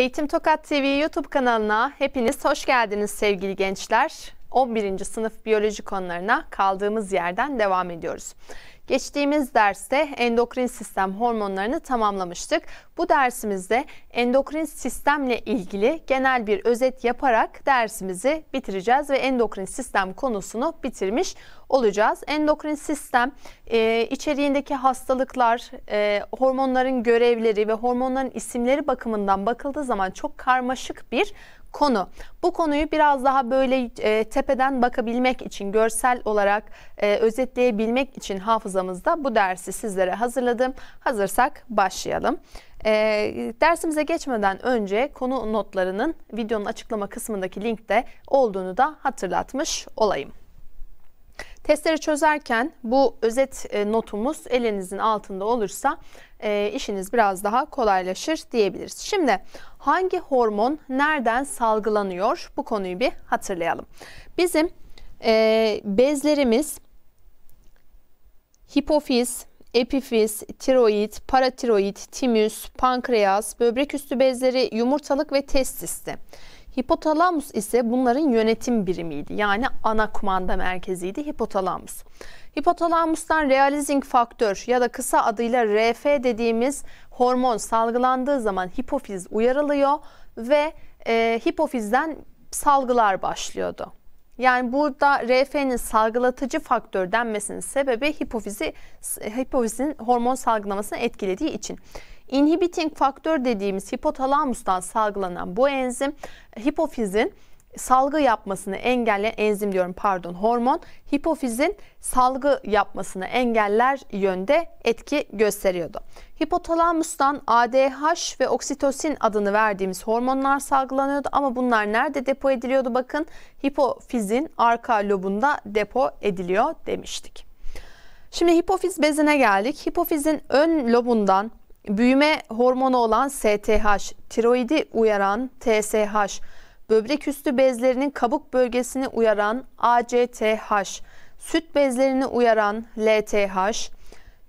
Eğitim Tokat TV YouTube kanalına hepiniz hoş geldiniz sevgili gençler. 11. sınıf biyoloji konularına kaldığımız yerden devam ediyoruz. Geçtiğimiz derste endokrin sistem hormonlarını tamamlamıştık. Bu dersimizde endokrin sistemle ilgili genel bir özet yaparak dersimizi bitireceğiz ve endokrin sistem konusunu bitirmiş olacağız. Endokrin sistem e, içeriğindeki hastalıklar, e, hormonların görevleri ve hormonların isimleri bakımından bakıldığı zaman çok karmaşık bir konu. Bu konuyu biraz daha böyle e, tepeden bakabilmek için, görsel olarak e, özetleyebilmek için hafızamızda bu dersi sizlere hazırladım. Hazırsak başlayalım. E, dersimize geçmeden önce konu notlarının videonun açıklama kısmındaki linkte olduğunu da hatırlatmış olayım. Testleri çözerken bu özet e, notumuz elinizin altında olursa e, işiniz biraz daha kolaylaşır diyebiliriz. Şimdi hangi hormon nereden salgılanıyor bu konuyu bir hatırlayalım. Bizim e, bezlerimiz hipofiz, epifiz, tiroid, paratiroid, timüs, pankreas, böbrek üstü bezleri, yumurtalık ve testisti. Hipotalamus ise bunların yönetim birimiydi. Yani ana kumanda merkeziydi hipotalamus. Hipotalamustan realizing faktör ya da kısa adıyla RF dediğimiz hormon salgılandığı zaman hipofiz uyarılıyor ve e, hipofizden salgılar başlıyordu. Yani burada RF'nin salgılatıcı faktör denmesinin sebebi hipofizi hipofizin hormon salgılamasını etkilediği için. Inhibiting faktör dediğimiz hipotalamustan salgılanan bu enzim hipofizin salgı yapmasını engelleyen enzim diyorum pardon hormon hipofizin salgı yapmasını engeller yönde etki gösteriyordu. Hipotalamustan ADH ve oksitosin adını verdiğimiz hormonlar salgılanıyordu ama bunlar nerede depo ediliyordu bakın hipofizin arka lobunda depo ediliyor demiştik. Şimdi hipofiz bezine geldik. Hipofizin ön lobundan büyüme hormonu olan STH, tiroidi uyaran TSH, böbrek üstü bezlerinin kabuk bölgesini uyaran ACTH, süt bezlerini uyaran LTH,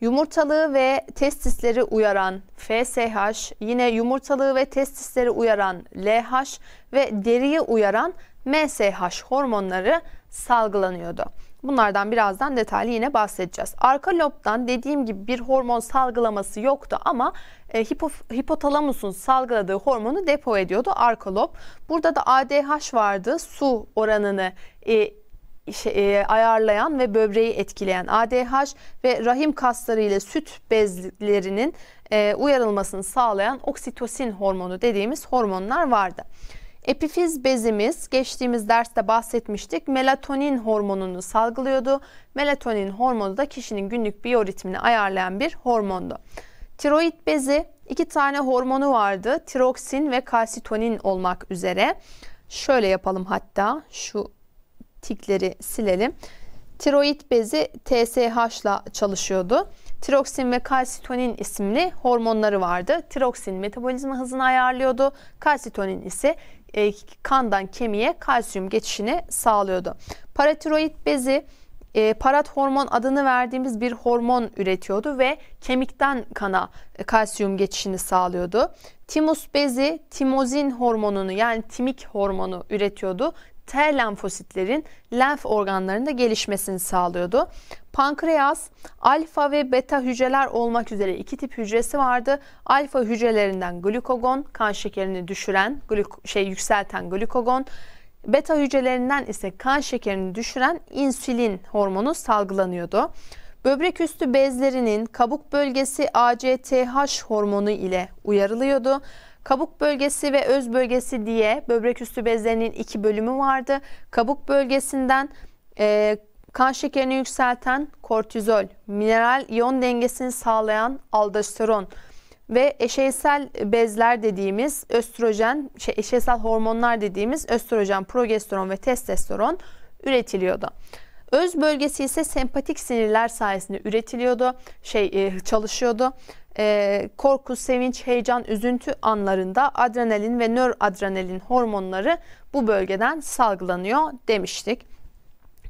yumurtalığı ve testisleri uyaran FSH, yine yumurtalığı ve testisleri uyaran LH ve deriyi uyaran MSH hormonları salgılanıyordu. Bunlardan birazdan detaylı yine bahsedeceğiz. Arka lobdan dediğim gibi bir hormon salgılaması yoktu ama e, hipo, hipotalamusun salgıladığı hormonu depo ediyordu arka lob. Burada da ADH vardı. Su oranını e, şey, e, ayarlayan ve böbreği etkileyen ADH ve rahim kasları ile süt bezlerinin e, uyarılmasını sağlayan oksitosin hormonu dediğimiz hormonlar vardı. Epifiz bezimiz geçtiğimiz derste bahsetmiştik. Melatonin hormonunu salgılıyordu. Melatonin hormonu da kişinin günlük biyoritmini ayarlayan bir hormondu. Tiroid bezi iki tane hormonu vardı. Tiroksin ve kalsitonin olmak üzere. Şöyle yapalım hatta şu tikleri silelim. Tiroid bezi TSH ile çalışıyordu. Tiroksin ve kalsitonin isimli hormonları vardı. Tiroksin metabolizma hızını ayarlıyordu. Kalsitonin ise e, kandan kemiğe kalsiyum geçişini sağlıyordu. Paratiroid bezi e, parat hormon adını verdiğimiz bir hormon üretiyordu ve kemikten kana e, kalsiyum geçişini sağlıyordu. Timus bezi timozin hormonunu yani timik hormonu üretiyordu. T lenfositlerin lenf organlarında gelişmesini sağlıyordu. Pankreas alfa ve beta hücreler olmak üzere iki tip hücresi vardı. Alfa hücrelerinden glukagon kan şekerini düşüren, gluk şey yükselten glukagon Beta hücrelerinden ise kan şekerini düşüren insülin hormonu salgılanıyordu. Böbrek üstü bezlerinin kabuk bölgesi ACTH hormonu ile uyarılıyordu. Kabuk bölgesi ve öz bölgesi diye böbrek üstü bezlerinin iki bölümü vardı. Kabuk bölgesinden e, kan şekerini yükselten kortizol, mineral iyon dengesini sağlayan aldosteron ve eşeysel bezler dediğimiz östrojen, şey, eşeysel hormonlar dediğimiz östrojen, progesteron ve testosteron üretiliyordu. Öz bölgesi ise sempatik sinirler sayesinde üretiliyordu, şey e, çalışıyordu e, korku, sevinç, heyecan, üzüntü anlarında adrenalin ve nöradrenalin hormonları bu bölgeden salgılanıyor demiştik.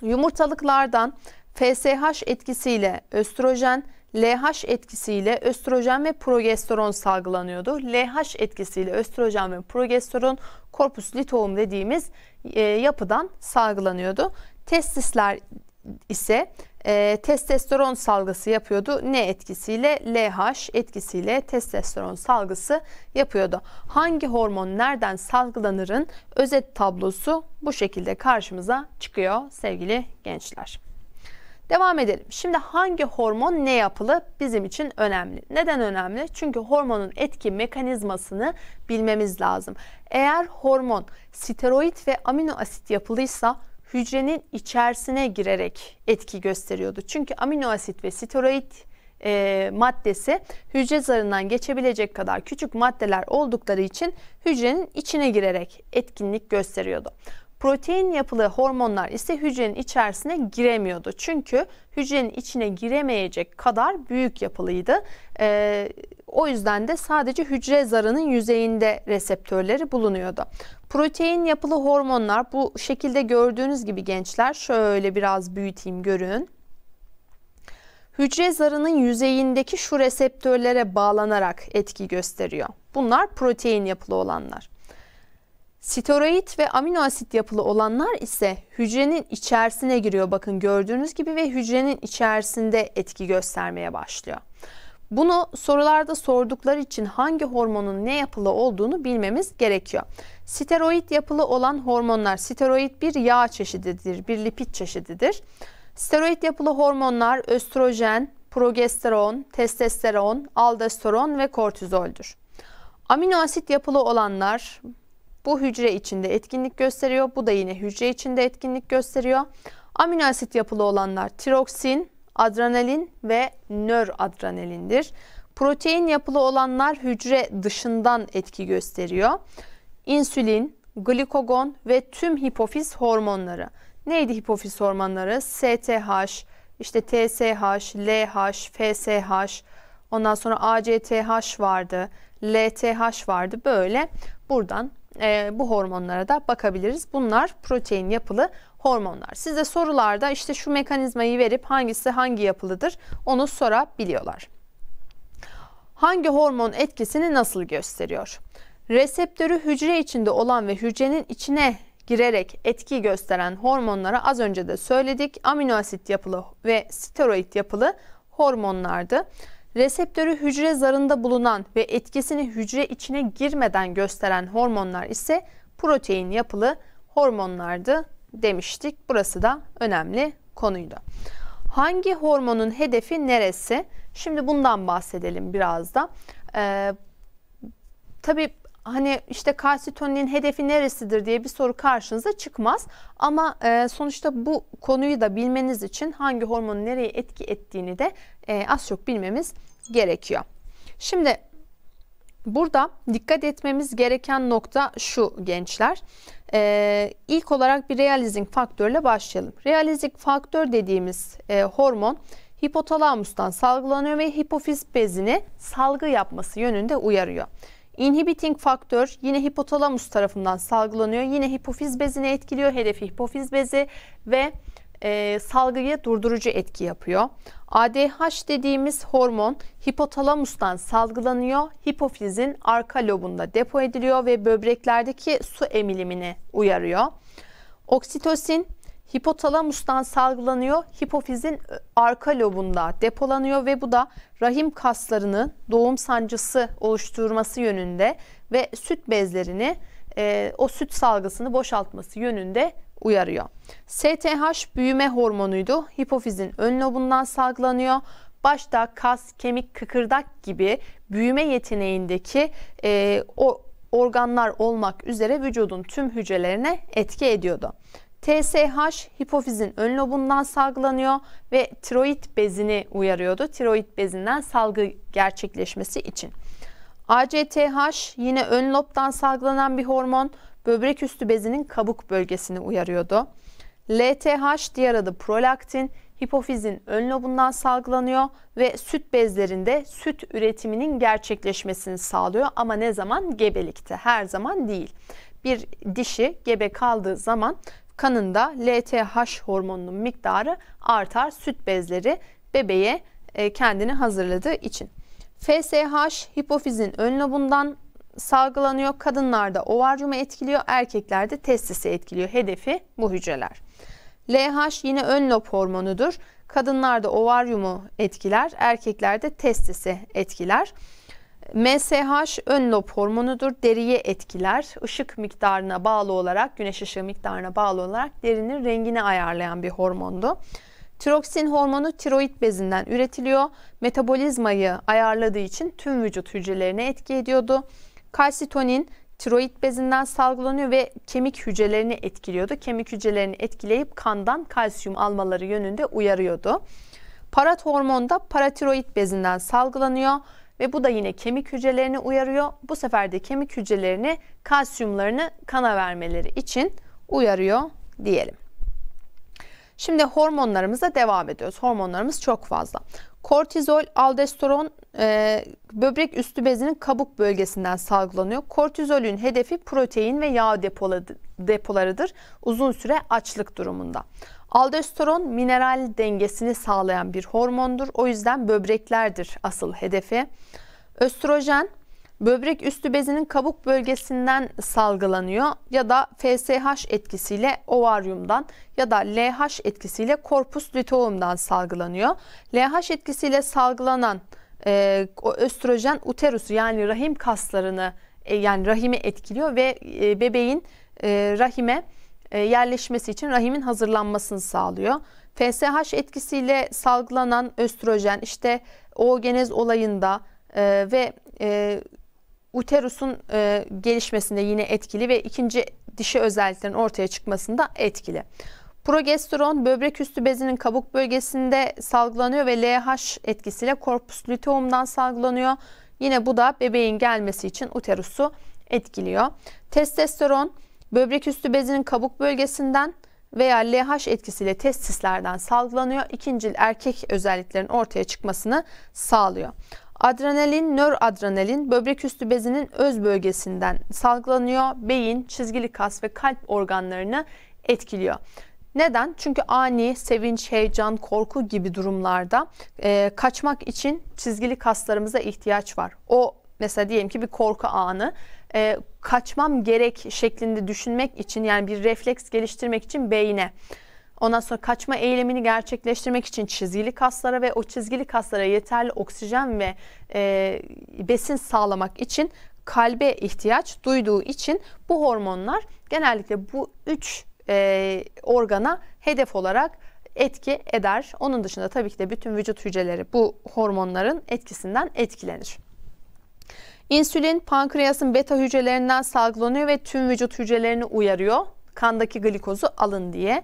Yumurtalıklardan FSH etkisiyle östrojen, LH etkisiyle östrojen ve progesteron salgılanıyordu. LH etkisiyle östrojen ve progesteron korpus litoum dediğimiz e, yapıdan salgılanıyordu. Testisler ise e, testosteron salgısı yapıyordu. Ne etkisiyle? LH etkisiyle testosteron salgısı yapıyordu. Hangi hormon nereden salgılanırın özet tablosu bu şekilde karşımıza çıkıyor sevgili gençler. Devam edelim. Şimdi hangi hormon ne yapılı bizim için önemli. Neden önemli? Çünkü hormonun etki mekanizmasını bilmemiz lazım. Eğer hormon steroid ve amino asit yapılıysa hücrenin içerisine girerek etki gösteriyordu. Çünkü amino asit ve steroid e, maddesi hücre zarından geçebilecek kadar küçük maddeler oldukları için hücrenin içine girerek etkinlik gösteriyordu. Protein yapılı hormonlar ise hücrenin içerisine giremiyordu. Çünkü hücrenin içine giremeyecek kadar büyük yapılıydı. Ee, o yüzden de sadece hücre zarının yüzeyinde reseptörleri bulunuyordu. Protein yapılı hormonlar bu şekilde gördüğünüz gibi gençler şöyle biraz büyüteyim görün hücre zarının yüzeyindeki şu reseptörlere bağlanarak etki gösteriyor. Bunlar protein yapılı olanlar. Steroid ve amino asit yapılı olanlar ise hücrenin içerisine giriyor bakın gördüğünüz gibi ve hücrenin içerisinde etki göstermeye başlıyor. Bunu sorularda sordukları için hangi hormonun ne yapılı olduğunu bilmemiz gerekiyor. Steroid yapılı olan hormonlar, steroid bir yağ çeşididir, bir lipid çeşididir. Steroid yapılı hormonlar östrojen, progesteron, testosteron, aldosteron ve kortizoldür. Amino asit yapılı olanlar bu hücre içinde etkinlik gösteriyor. Bu da yine hücre içinde etkinlik gösteriyor. Amino asit yapılı olanlar tiroksin, adrenalin ve nöradrenalindir. Protein yapılı olanlar hücre dışından etki gösteriyor. İnsülin, glikogon ve tüm hipofiz hormonları. Neydi hipofiz hormonları? STH, işte TSH, LH, FSH, ondan sonra ACTH vardı, LTH vardı. Böyle buradan e, bu hormonlara da bakabiliriz. Bunlar protein yapılı hormonlar. Size sorularda işte şu mekanizmayı verip hangisi hangi yapılıdır onu sorabiliyorlar. Hangi hormon etkisini nasıl gösteriyor? Reseptörü hücre içinde olan ve hücrenin içine girerek etki gösteren hormonlara az önce de söyledik. Amino asit yapılı ve steroid yapılı hormonlardı. Reseptörü hücre zarında bulunan ve etkisini hücre içine girmeden gösteren hormonlar ise protein yapılı hormonlardı demiştik. Burası da önemli konuydu. Hangi hormonun hedefi neresi? Şimdi bundan bahsedelim biraz da. Ee, tabii hani işte kalsitonin hedefi neresidir diye bir soru karşınıza çıkmaz. Ama e, sonuçta bu konuyu da bilmeniz için hangi hormonun nereye etki ettiğini de e, az çok bilmemiz gerekiyor. Şimdi burada dikkat etmemiz gereken nokta şu gençler. E, ilk olarak bir realizing faktörle başlayalım. Realizing faktör dediğimiz e, hormon hipotalamustan salgılanıyor ve hipofiz bezini salgı yapması yönünde uyarıyor. Inhibiting faktör yine hipotalamus tarafından salgılanıyor. Yine hipofiz bezini etkiliyor. Hedefi hipofiz bezi ve e, salgıya durdurucu etki yapıyor. ADH dediğimiz hormon hipotalamustan salgılanıyor. Hipofizin arka lobunda depo ediliyor ve böbreklerdeki su emilimini uyarıyor. Oksitosin hipotalamustan salgılanıyor. Hipofizin e, arka lobunda depolanıyor ve bu da rahim kaslarını doğum sancısı oluşturması yönünde ve süt bezlerini e, o süt salgısını boşaltması yönünde uyarıyor. STH büyüme hormonuydu. Hipofizin ön lobundan salgılanıyor. Başta kas, kemik, kıkırdak gibi büyüme yeteneğindeki e, o organlar olmak üzere vücudun tüm hücrelerine etki ediyordu. TSH hipofizin ön lobundan salgılanıyor ve tiroid bezini uyarıyordu. Tiroid bezinden salgı gerçekleşmesi için. ACTH yine ön lobdan salgılanan bir hormon böbrek üstü bezinin kabuk bölgesini uyarıyordu. LTH diğer adı prolaktin hipofizin ön lobundan salgılanıyor ve süt bezlerinde süt üretiminin gerçekleşmesini sağlıyor ama ne zaman gebelikte her zaman değil. Bir dişi gebe kaldığı zaman kanında LTH hormonunun miktarı artar süt bezleri bebeğe e, kendini hazırladığı için. FSH hipofizin ön lobundan salgılanıyor. Kadınlarda ovaryumu etkiliyor, erkeklerde testisi etkiliyor. Hedefi bu hücreler. LH yine ön lob hormonudur. Kadınlarda ovaryumu etkiler, erkeklerde testisi etkiler. MSH ön lob hormonudur. Deriye etkiler. Işık miktarına bağlı olarak, güneş ışığı miktarına bağlı olarak derinin rengini ayarlayan bir hormondu. Tiroksin hormonu tiroid bezinden üretiliyor. Metabolizmayı ayarladığı için tüm vücut hücrelerine etki ediyordu. Kalsitonin tiroid bezinden salgılanıyor ve kemik hücrelerini etkiliyordu. Kemik hücrelerini etkileyip kandan kalsiyum almaları yönünde uyarıyordu. Parat hormon da paratiroid bezinden salgılanıyor ve bu da yine kemik hücrelerini uyarıyor. Bu sefer de kemik hücrelerini kalsiyumlarını kana vermeleri için uyarıyor diyelim. Şimdi hormonlarımıza devam ediyoruz. Hormonlarımız çok fazla. Kortizol, aldosteron e, böbrek üstü bezinin kabuk bölgesinden salgılanıyor. Kortizolün hedefi protein ve yağ depolarıdır uzun süre açlık durumunda. Aldosteron mineral dengesini sağlayan bir hormondur. O yüzden böbreklerdir asıl hedefi. Östrojen böbrek üstü bezinin kabuk bölgesinden salgılanıyor ya da FSH etkisiyle ovaryumdan ya da LH etkisiyle korpus luteumdan salgılanıyor. LH etkisiyle salgılanan e, östrojen uterusu yani rahim kaslarını e, yani rahimi etkiliyor ve e, bebeğin e, rahime e, yerleşmesi için rahimin hazırlanmasını sağlıyor. FSH etkisiyle salgılanan östrojen işte oogenez olayında e, ve e, uterusun e, gelişmesinde yine etkili ve ikinci dişi özelliklerin ortaya çıkmasında etkili. Progesteron böbrek üstü bezinin kabuk bölgesinde salgılanıyor ve LH etkisiyle korpus luteumdan salgılanıyor. Yine bu da bebeğin gelmesi için uterusu etkiliyor. Testosteron Böbrek üstü bezinin kabuk bölgesinden veya LH etkisiyle testislerden salgılanıyor. İkincil erkek özelliklerin ortaya çıkmasını sağlıyor. Adrenalin, adrenalin böbrek üstü bezinin öz bölgesinden salgılanıyor. Beyin, çizgili kas ve kalp organlarını etkiliyor. Neden? Çünkü ani, sevinç, heyecan, korku gibi durumlarda e, kaçmak için çizgili kaslarımıza ihtiyaç var. O mesela diyelim ki bir korku anı e, kaçmam gerek şeklinde düşünmek için yani bir refleks geliştirmek için beyine. Ondan sonra kaçma eylemini gerçekleştirmek için çizgili kaslara ve o çizgili kaslara yeterli oksijen ve e, besin sağlamak için kalbe ihtiyaç duyduğu için bu hormonlar genellikle bu üç e, organa hedef olarak etki eder. Onun dışında tabii ki de bütün vücut hücreleri bu hormonların etkisinden etkilenir. İnsülin pankreasın beta hücrelerinden salgılanıyor ve tüm vücut hücrelerini uyarıyor. Kandaki glikozu alın diye.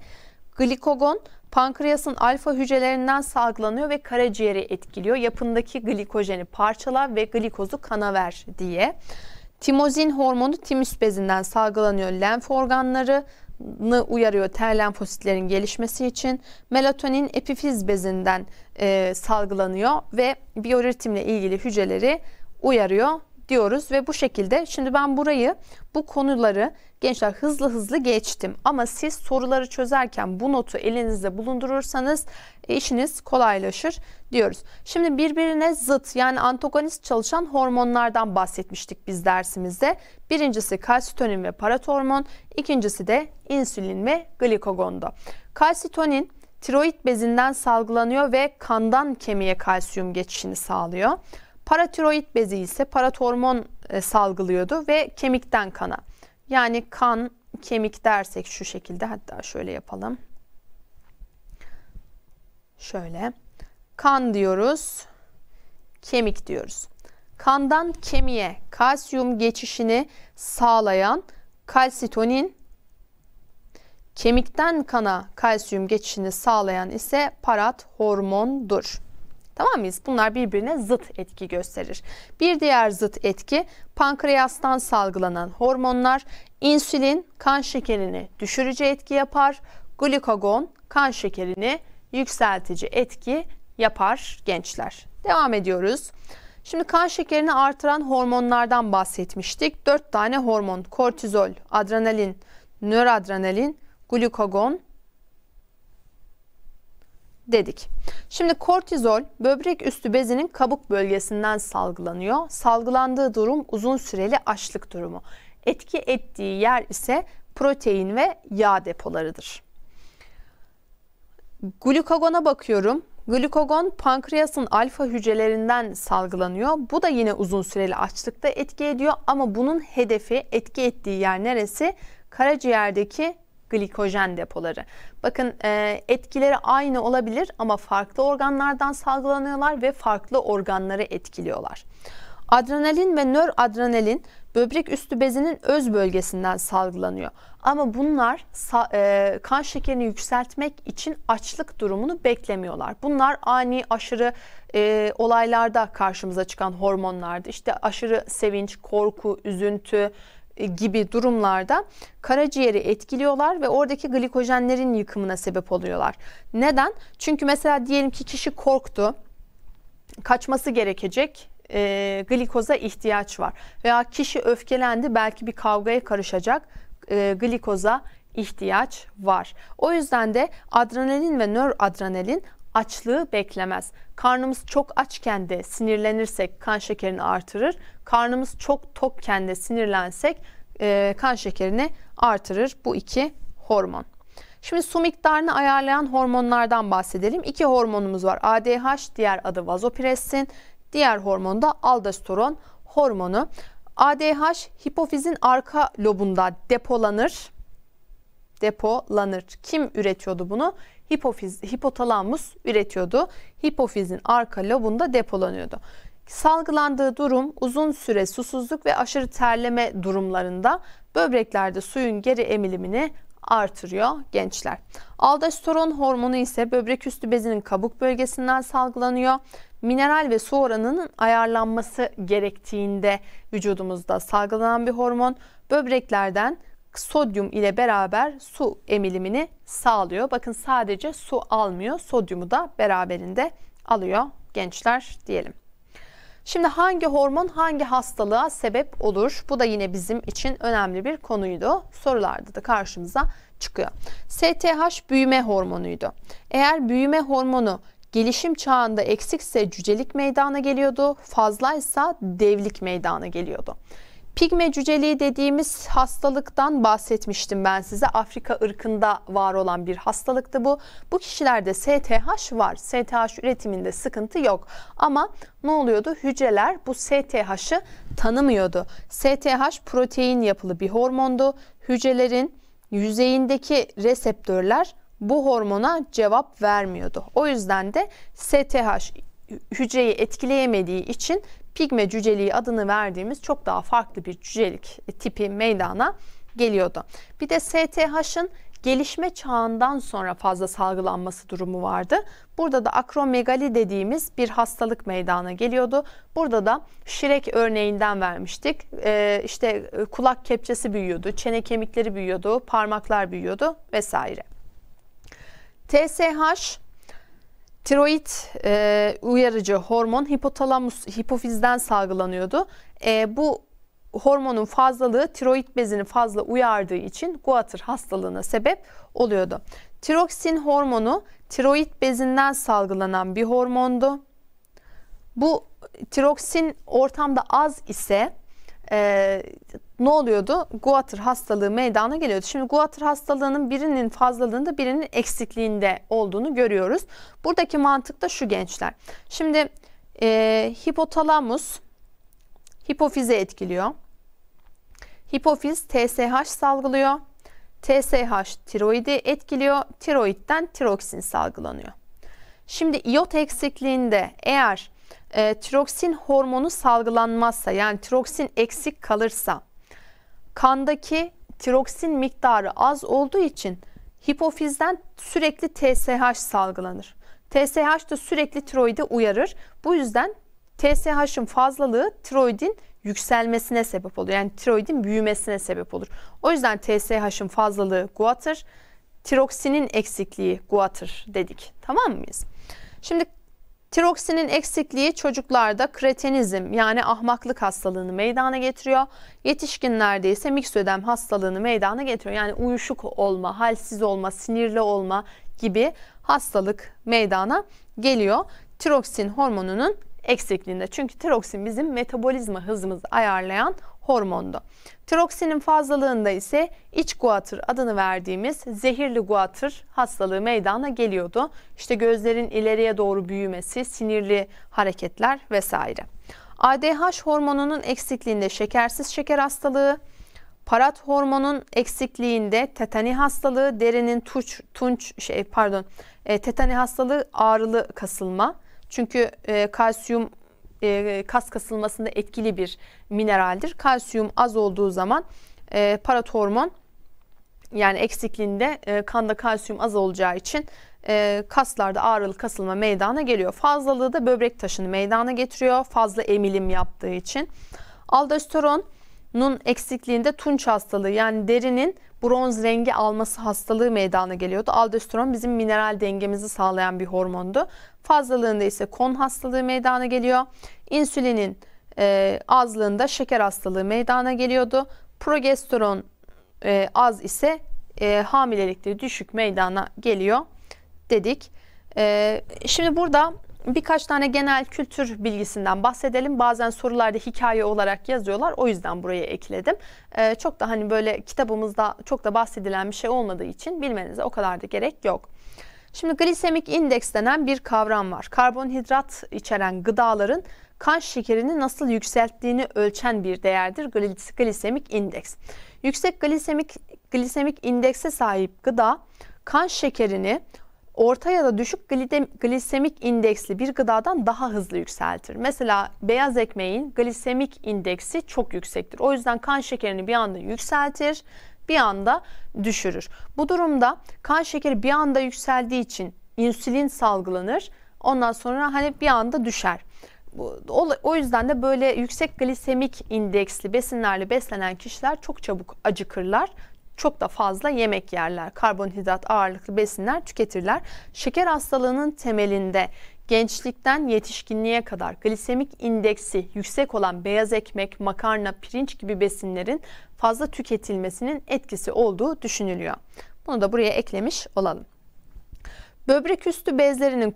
Glikogon pankreasın alfa hücrelerinden salgılanıyor ve karaciğeri etkiliyor. Yapındaki glikojeni parçala ve glikozu kana ver diye. Timozin hormonu timüs bezinden salgılanıyor. Lenf organları uyarıyor ter lenfositlerin gelişmesi için. Melatonin epifiz bezinden e, salgılanıyor ve biyoritimle ilgili hücreleri uyarıyor diyoruz ve bu şekilde şimdi ben burayı bu konuları gençler hızlı hızlı geçtim ama siz soruları çözerken bu notu elinizde bulundurursanız işiniz kolaylaşır diyoruz. Şimdi birbirine zıt yani antagonist çalışan hormonlardan bahsetmiştik biz dersimizde. Birincisi kalsitonin ve paratormon, ikincisi de insülin ve glikogonda. Kalsitonin tiroid bezinden salgılanıyor ve kandan kemiğe kalsiyum geçişini sağlıyor. Paratiroid bezi ise paratormon e, salgılıyordu ve kemikten kana. Yani kan, kemik dersek şu şekilde hatta şöyle yapalım. Şöyle. Kan diyoruz, kemik diyoruz. Kandan kemiğe kalsiyum geçişini sağlayan kalsitonin, kemikten kana kalsiyum geçişini sağlayan ise parat hormondur. Tamam mıyız? Bunlar birbirine zıt etki gösterir. Bir diğer zıt etki pankreastan salgılanan hormonlar insülin kan şekerini düşürücü etki yapar. Glikagon kan şekerini yükseltici etki yapar gençler. Devam ediyoruz. Şimdi kan şekerini artıran hormonlardan bahsetmiştik. 4 tane hormon kortizol, adrenalin, nöradrenalin, glukagon, dedik. Şimdi kortizol böbrek üstü bezinin kabuk bölgesinden salgılanıyor. Salgılandığı durum uzun süreli açlık durumu. Etki ettiği yer ise protein ve yağ depolarıdır. Glukagona bakıyorum. Glukagon pankreasın alfa hücrelerinden salgılanıyor. Bu da yine uzun süreli açlıkta etki ediyor ama bunun hedefi etki ettiği yer neresi? Karaciğerdeki glikojen depoları. Bakın e, etkileri aynı olabilir ama farklı organlardan salgılanıyorlar ve farklı organları etkiliyorlar. Adrenalin ve nöradrenalin böbrek üstü bezinin öz bölgesinden salgılanıyor. Ama bunlar e, kan şekerini yükseltmek için açlık durumunu beklemiyorlar. Bunlar ani aşırı e, olaylarda karşımıza çıkan hormonlardı. İşte aşırı sevinç, korku, üzüntü, e, gibi durumlarda karaciğeri etkiliyorlar ve oradaki glikojenlerin yıkımına sebep oluyorlar. Neden? Çünkü mesela diyelim ki kişi korktu, kaçması gerekecek e, glikoza ihtiyaç var. Veya kişi öfkelendi belki bir kavgaya karışacak e, glikoza ihtiyaç var. O yüzden de adrenalin ve nöradrenalin açlığı beklemez. Karnımız çok açken de sinirlenirsek kan şekerini artırır. Karnımız çok tokken de sinirlensek e, kan şekerini artırır bu iki hormon. Şimdi su miktarını ayarlayan hormonlardan bahsedelim. İki hormonumuz var. ADH diğer adı vazopressin. Diğer hormon da aldosteron hormonu. ADH hipofizin arka lobunda depolanır. Depolanır. Kim üretiyordu bunu? hipofiz, hipotalamus üretiyordu. Hipofizin arka lobunda depolanıyordu. Salgılandığı durum uzun süre susuzluk ve aşırı terleme durumlarında böbreklerde suyun geri emilimini artırıyor gençler. Aldosteron hormonu ise böbrek üstü bezinin kabuk bölgesinden salgılanıyor. Mineral ve su oranının ayarlanması gerektiğinde vücudumuzda salgılanan bir hormon böbreklerden sodyum ile beraber su emilimini sağlıyor. Bakın sadece su almıyor, sodyumu da beraberinde alıyor gençler diyelim. Şimdi hangi hormon hangi hastalığa sebep olur? Bu da yine bizim için önemli bir konuydu. Sorularda da karşımıza çıkıyor. STH büyüme hormonuydu. Eğer büyüme hormonu gelişim çağında eksikse cücelik meydana geliyordu, fazlaysa devlik meydana geliyordu. Pigme cüceliği dediğimiz hastalıktan bahsetmiştim ben size. Afrika ırkında var olan bir hastalıktı bu. Bu kişilerde STH var. STH üretiminde sıkıntı yok. Ama ne oluyordu? Hücreler bu STH'ı tanımıyordu. STH protein yapılı bir hormondu. Hücrelerin yüzeyindeki reseptörler bu hormona cevap vermiyordu. O yüzden de STH hücreyi etkileyemediği için pigme cüceliği adını verdiğimiz çok daha farklı bir cücelik e, tipi meydana geliyordu. Bir de STH'ın gelişme çağından sonra fazla salgılanması durumu vardı. Burada da akromegali dediğimiz bir hastalık meydana geliyordu. Burada da şirek örneğinden vermiştik. Ee, işte e, kulak kepçesi büyüyordu, çene kemikleri büyüyordu, parmaklar büyüyordu vesaire. TSH Tiroid e, uyarıcı hormon hipotalamus hipofizden salgılanıyordu. E, bu hormonun fazlalığı tiroid bezini fazla uyardığı için guatr hastalığına sebep oluyordu. Tiroksin hormonu tiroid bezinden salgılanan bir hormondu. Bu tiroksin ortamda az ise e, ne oluyordu? Guatr hastalığı meydana geliyordu. Şimdi Guatr hastalığının birinin fazlalığında birinin eksikliğinde olduğunu görüyoruz. Buradaki mantık da şu gençler. Şimdi e, hipotalamus hipofize etkiliyor. Hipofiz TSH salgılıyor. TSH tiroidi etkiliyor. Tiroidden tiroksin salgılanıyor. Şimdi iot eksikliğinde eğer e, tiroksin hormonu salgılanmazsa yani tiroksin eksik kalırsa Kandaki tiroksin miktarı az olduğu için hipofizden sürekli TSH salgılanır. TSH da sürekli tiroidi uyarır. Bu yüzden TSH'ın fazlalığı tiroidin yükselmesine sebep olur. Yani tiroidin büyümesine sebep olur. O yüzden TSH'ın fazlalığı guatır, tiroksinin eksikliği guatır dedik. Tamam mıyız? Şimdi Tiroksinin eksikliği çocuklarda kretenizm yani ahmaklık hastalığını meydana getiriyor. Yetişkinlerde ise miks ödem hastalığını meydana getiriyor. Yani uyuşuk olma, halsiz olma, sinirli olma gibi hastalık meydana geliyor. Tiroksin hormonunun eksikliğinde. Çünkü tiroksin bizim metabolizma hızımızı ayarlayan hormondu. Tiroksinin fazlalığında ise iç guatır adını verdiğimiz zehirli guatır hastalığı meydana geliyordu. İşte gözlerin ileriye doğru büyümesi, sinirli hareketler vesaire. ADH hormonunun eksikliğinde şekersiz şeker hastalığı, parat hormonun eksikliğinde tetani hastalığı, derinin tuç, tunç şey pardon, e, tetani hastalığı ağrılı kasılma. Çünkü e, kalsiyum e, kas kasılmasında etkili bir mineraldir. Kalsiyum az olduğu zaman e, paratormon yani eksikliğinde e, kanda kalsiyum az olacağı için e, kaslarda ağrılı kasılma meydana geliyor. Fazlalığı da böbrek taşını meydana getiriyor fazla emilim yaptığı için. Aldosteronun eksikliğinde tunç hastalığı yani derinin bronz rengi alması hastalığı meydana geliyordu. Aldosteron bizim mineral dengemizi sağlayan bir hormondu. Fazlalığında ise kon hastalığı meydana geliyor. İnsülinin e, azlığında şeker hastalığı meydana geliyordu. Progesteron e, az ise e, hamilelikte düşük meydana geliyor dedik. E, şimdi burada birkaç tane genel kültür bilgisinden bahsedelim. Bazen sorularda hikaye olarak yazıyorlar. O yüzden buraya ekledim. Ee, çok da hani böyle kitabımızda çok da bahsedilen bir şey olmadığı için bilmenize o kadar da gerek yok. Şimdi glisemik indeks denen bir kavram var. Karbonhidrat içeren gıdaların kan şekerini nasıl yükselttiğini ölçen bir değerdir glisemik indeks. Yüksek glisemik glisemik indekse sahip gıda kan şekerini orta ya da düşük glisemik indeksli bir gıdadan daha hızlı yükseltir. Mesela beyaz ekmeğin glisemik indeksi çok yüksektir. O yüzden kan şekerini bir anda yükseltir bir anda düşürür. Bu durumda kan şekeri bir anda yükseldiği için insülin salgılanır. Ondan sonra hani bir anda düşer. O yüzden de böyle yüksek glisemik indeksli besinlerle beslenen kişiler çok çabuk acıkırlar. Çok da fazla yemek yerler, karbonhidrat ağırlıklı besinler tüketirler. Şeker hastalığının temelinde gençlikten yetişkinliğe kadar glisemik indeksi yüksek olan beyaz ekmek, makarna, pirinç gibi besinlerin fazla tüketilmesinin etkisi olduğu düşünülüyor. Bunu da buraya eklemiş olalım. Böbrek üstü bezlerinin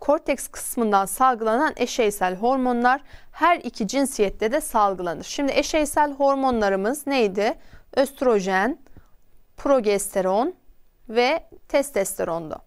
korteks kısmından salgılanan eşeysel hormonlar her iki cinsiyette de salgılanır. Şimdi eşeysel hormonlarımız neydi? Östrojen, progesteron ve testosterondu.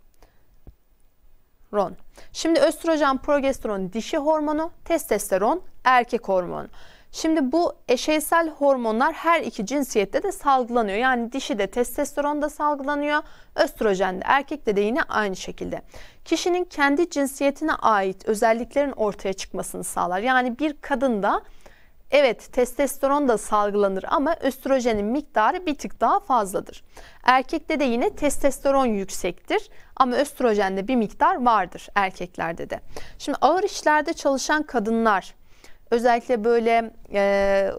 Ron. Şimdi östrojen, progesteron dişi hormonu, testosteron erkek hormonu. Şimdi bu eşeysel hormonlar her iki cinsiyette de salgılanıyor. Yani dişi de testosteron da salgılanıyor, östrojen de erkekte de yine aynı şekilde. Kişinin kendi cinsiyetine ait özelliklerin ortaya çıkmasını sağlar. Yani bir kadında Evet testosteron da salgılanır ama östrojenin miktarı bir tık daha fazladır. Erkekte de yine testosteron yüksektir ama östrojende bir miktar vardır erkeklerde de. Şimdi ağır işlerde çalışan kadınlar özellikle böyle e,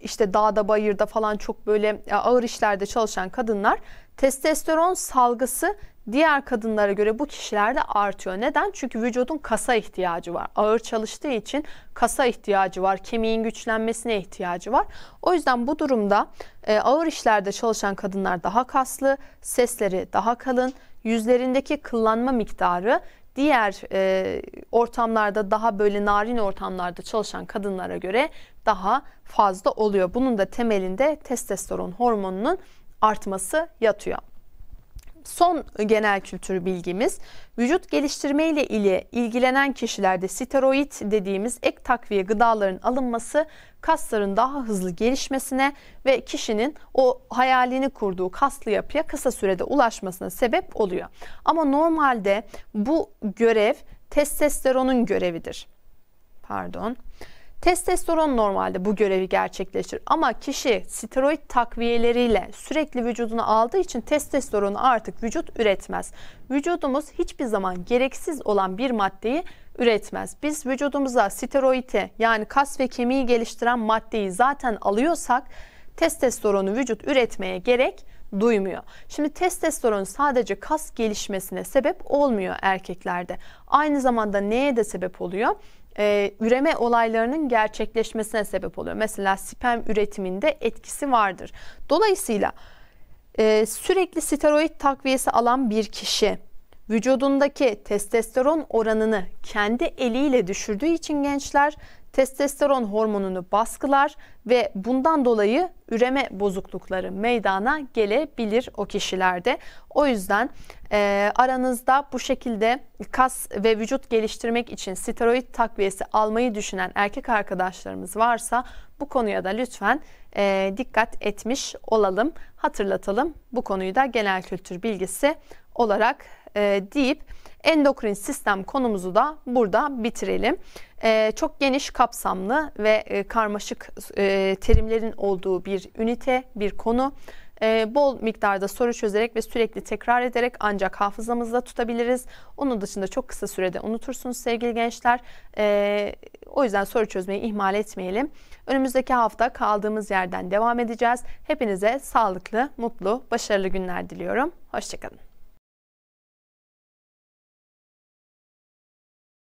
işte dağda bayırda falan çok böyle e, ağır işlerde çalışan kadınlar testosteron salgısı diğer kadınlara göre bu kişilerde artıyor. Neden? Çünkü vücudun kasa ihtiyacı var. Ağır çalıştığı için kasa ihtiyacı var. Kemiğin güçlenmesine ihtiyacı var. O yüzden bu durumda e, ağır işlerde çalışan kadınlar daha kaslı, sesleri daha kalın, yüzlerindeki kıllanma miktarı diğer e, ortamlarda daha böyle narin ortamlarda çalışan kadınlara göre daha fazla oluyor. Bunun da temelinde testosteron hormonunun artması yatıyor son genel kültür bilgimiz vücut geliştirme ile ile ilgilenen kişilerde steroid dediğimiz ek takviye gıdaların alınması kasların daha hızlı gelişmesine ve kişinin o hayalini kurduğu kaslı yapıya kısa sürede ulaşmasına sebep oluyor. Ama normalde bu görev testosteronun görevidir. Pardon. Testosteron normalde bu görevi gerçekleştirir ama kişi steroid takviyeleriyle sürekli vücuduna aldığı için testosteronu artık vücut üretmez. Vücudumuz hiçbir zaman gereksiz olan bir maddeyi üretmez. Biz vücudumuza steroidi yani kas ve kemiği geliştiren maddeyi zaten alıyorsak testosteronu vücut üretmeye gerek duymuyor. Şimdi testosteron sadece kas gelişmesine sebep olmuyor erkeklerde. Aynı zamanda neye de sebep oluyor? e, üreme olaylarının gerçekleşmesine sebep oluyor. Mesela sperm üretiminde etkisi vardır. Dolayısıyla e, sürekli steroid takviyesi alan bir kişi vücudundaki testosteron oranını kendi eliyle düşürdüğü için gençler testosteron hormonunu baskılar ve bundan dolayı üreme bozuklukları meydana gelebilir o kişilerde. O yüzden e, aranızda bu şekilde kas ve vücut geliştirmek için steroid takviyesi almayı düşünen erkek arkadaşlarımız varsa bu konuya da lütfen e, dikkat etmiş olalım, hatırlatalım. Bu konuyu da genel kültür bilgisi olarak e, deyip endokrin sistem konumuzu da burada bitirelim. E, çok geniş kapsamlı ve e, karmaşık e, terimlerin olduğu bir ünite, bir konu. E, bol miktarda soru çözerek ve sürekli tekrar ederek ancak hafızamızda tutabiliriz. Onun dışında çok kısa sürede unutursunuz sevgili gençler. E, o yüzden soru çözmeyi ihmal etmeyelim. Önümüzdeki hafta kaldığımız yerden devam edeceğiz. Hepinize sağlıklı, mutlu, başarılı günler diliyorum. Hoşçakalın.